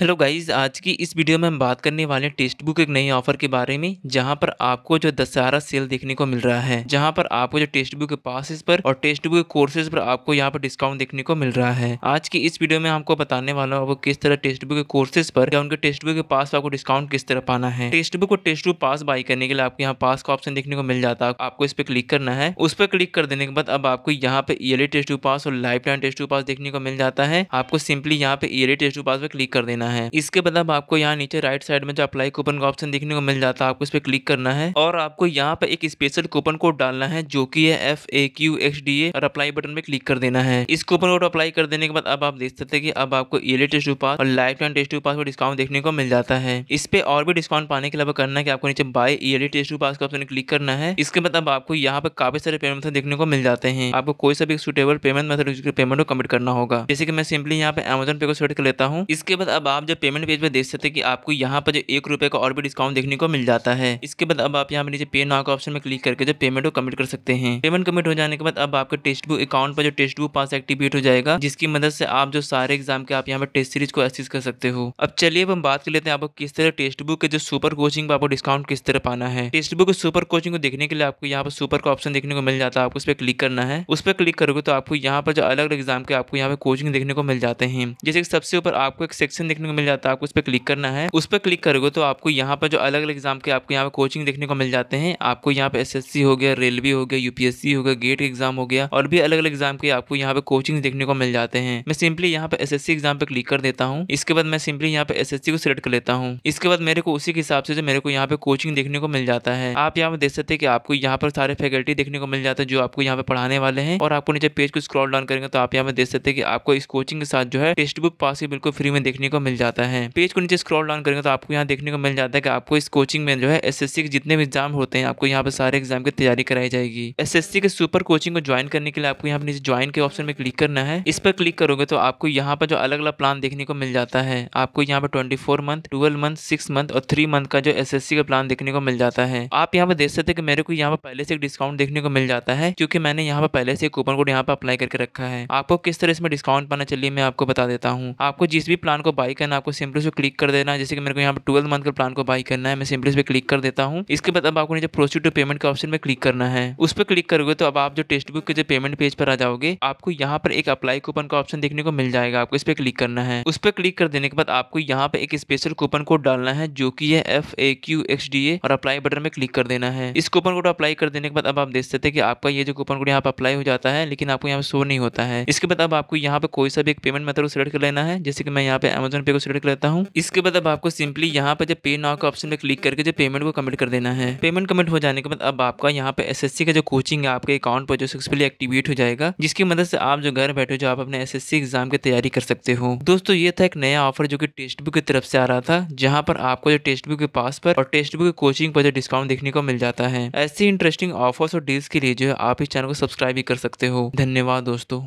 hello guys आज की इस वीडियो में हम बात करने वाले हैं टेस्ट बुक एक नई ऑफर के बारे में जहां पर आपको जो दशहरा सेल देखने को मिल रहा है जहां पर आपको जो टेस्ट बुक के पासेस पर और टेस्ट बुक के कोर्सेज पर आपको यहां पर डिस्काउंट देखने को मिल रहा है आज की इस वीडियो में आपको बताने वाला हूँ किस तरह टेस्ट बुक के कोर्सेज पर या उनके टेस्ट बुक के पास आपको डिस्काउंट किस तरह पाना है टेस्ट बुक और टेस्ट बुक पास बाई करने के लिए आपको यहाँ पास का ऑप्शन देखने को मिल जाता है आपको इस पर क्लिक करना है उस पर क्लिक कर देने के बाद अब आपको यहाँ पे ईयरली टेस्ट बुक पास और lifetime Testbook pass देखने को मिल जाता है आपको सिंपली यहाँ पे ईयरली टेस्ट बुक पास पर क्लिक कर देना करना है इसके बाद अब आपको यहाँ नीचे राइट साइड में जो अप्लाई कूपन का ऑप्शन देखने को मिल जाता है आपको इस पर क्लिक करना है और आपको यहाँ पे एक स्पेशल कूपन कोड डालना है जो की है F A Q X D A और अप्लाई बटन पे क्लिक कर देना है इस कूपन कोड अप्लाई कर देने के बाद अब आप देख सकते हैं कि अब आपको ईले टेस्ट टू पास और lifetime test to pass पर डिस्काउंट देखने को मिल जाता है इस पे और भी डिस्काउंट पाने के लिए करना है कि आपको नीचे buy yearly test to pass का ऑप्शन क्लिक करना है इसके बाद अब आपको यहाँ पे काफी सारे पेमेंट मेथड देखने को मिल जाते हैं आपको कोई सा भी सुटेबल पेमेंट मेथड पेमेंट को कमिट करना होगा जैसे कि मैं सिंपली यहाँ पे अमेजन पे को सेट कर लेता हूँ इसके बाद अब आप आप जब पेमेंट पेज पर देख सकते हैं कि आपको यहाँ पर जो एक रुपये का और भी डिस्काउंट देखने को मिल जाता है इसके बाद अब आप यहाँ पर नीचे पे नाउ का ऑप्शन में क्लिक करके जो पेमेंट को कमिट कर सकते हैं पेमेंट कमिट हो जाने के बाद अब आपके टेस्ट बुक अकाउंट पर जो टेस्ट बुक पास एक्टिवेट हो जाएगा जिसकी मदद से आप जो सारे एग्जाम के आप यहाँ पर टेस्ट सीरीज को असिस्ट कर सकते हो अब चलिए अब हम बात कर लेते हैं आपको किस तरह टेस्ट बुक के जो सुपर कोचिंग पर आपको डिस्काउंट किस तरह पाना है टेस्ट बुक सुपर कोचिंग को देखने के लिए आपको यहाँ पर सुपर का ऑप्शन देखने को मिल जाता है आपको उस पर क्लिक करना है उस पर क्लिक करोगे तो आपको यहाँ पर जो अलग अलग एग्जाम के आपको यहाँ पर कोचिंग देखने को मिल जाते हैं जैसे सबसे ऊपर आपको एक सेक्शन देखने को मिल जाता है आपको उस पर क्लिक करना है उस पर क्लिक करोगे तो आपको यहाँ पर जो अलग अलग एग्जाम के आपको यहाँ पर कोचिंग देखने को मिल जाते हैं आपको यहाँ पे एस हो गया रेलवे हो गया यूपीएससी हो गया गेट एग्जाम हो गया और भी अलग अलग एग्जाम के आपको यहाँ पे कोचिंग देखने को मिल जाते हैं मैं सिंपली यहाँ पे एसएससी एग्जाम पे क्लिक कर देता हूँ इसके बाद मैं सिंपली यहाँ पे एस को सिलेक्ट कर लेता हूँ इसके बाद मेरे को उसी के हिसाब से जो मेरे को यहाँ पे कोचिंग देखने को मिल जाता है आप यहाँ पे देख सकते हैं कि आपको यहाँ पर सारे फैकल्टी देखने को मिल जाता है जो आपको यहाँ पे पढ़ाने वाले हैं और आपको नीचे पेज को स्क्रॉल डाउन करेंगे तो आप यहाँ पे देख सकते हैं कि आपको इस कोचिंग के साथ जो है टेक्स्ट बुक पास बिल्कुल फ्री में देखने को मिल मिल जाता है पेज को नीचे स्क्रॉल डाउन करेंगे तो आपको यहाँ देखने को मिल जाता है कि आपको इस कोचिंग में जो है एसएससी के जितने भी एग्जाम होते हैं आपको यहाँ पर सारे एग्जाम की तैयारी कराई जाएगी एसएससी के सुपर कोचिंग को ज्वाइन करने के लिए आपको यहाँ पर नीचे ज्वाइन के ऑप्शन में क्लिक करना है इस पर क्लिक करोगे तो आपको यहाँ पर जो अलग अलग प्लान देखने को मिल जाता है आपको यहाँ पर twenty month twelve month six month और थ्री मंथ का जो एस का प्लान देखने को मिल जाता है आप यहाँ पर देख सकते हैं कि मेरे को यहाँ पर पहले से एक डिस्काउंट देखने को मिल जाता है क्योंकि मैंने यहाँ पर पहले से कूपन कोड यहाँ पर अप्लाई करके रखा है आपको किस तरह इसमें डिस्काउंट पाना चलिए मैं आपको बता देता हूँ आपको जिस भी प्लान को बाई करना आपको सिंपली से क्लिक कर देना जैसे कि मेरे को यहाँ पर ट्वेल्व मंथ का प्लान को बाई करना है मैं सिंपली से क्लिक कर देता हूँ इसके बाद अब आपको नीचे प्रोसीड टू पेमेंट के ऑप्शन में क्लिक करना है उस पर क्लिक करोगे तो अब आप जो टेक्स्ट बुक के जो पेमेंट पेज पर आ जाओगे आपको यहाँ पर एक अप्लाई कूपन का ऑप्शन देखने को मिल जाएगा आपको इस पर क्लिक करना है उस पर क्लिक कर देने के बाद आपको यहाँ पे एक स्पेशल कूपन कोड डालना है जो की है F A Q X D A और अप्लाई बटन में क्लिक कर देना है इस कूपन कोड अप्लाई कर देने के बाद अब आप देख सकते हैं कि आपका ये जो कूपन कोड यहाँ पर अप्लाई हो जाता है लेकिन आपको यहाँ पर शो नहीं होता है इसके बाद अब आपको यहाँ पे कोई सा भी एक पेमेंट मेथड सेलेक्ट कर लेना है जैसे कि मैं यहाँ पे अमेजोन पे को सिलेक्ट करता हूँ इसके बाद अब आपको सिंपली यहाँ पे जब पे नाउ का ऑप्शन पे क्लिक करके जो पेमेंट को कमिट कर देना है पेमेंट कमिट हो जाने के बाद अब आपका यहाँ पे एस का जो कोचिंग है आपके अकाउंट पर जो सक्सेसफुली एक्टिवेट हो जाएगा जिसकी मदद से आप जो घर बैठे जो आप अपने एस एग्जाम की तैयारी कर सकते हो दोस्तों ये था एक नया ऑफर जो की टेस्ट बुक की तरफ से आ रहा था जहाँ पर आपको जो टेस्ट बुक के पास पर और टेस्ट बुक की कोचिंग पर जो डिस्काउंट देखने को मिल जाता है ऐसे इंटरेस्टिंग ऑफर्स और डील्स के लिए जो है आप इस चैनल को सब्सक्राइब भी कर सकते हो धन्यवाद दोस्तों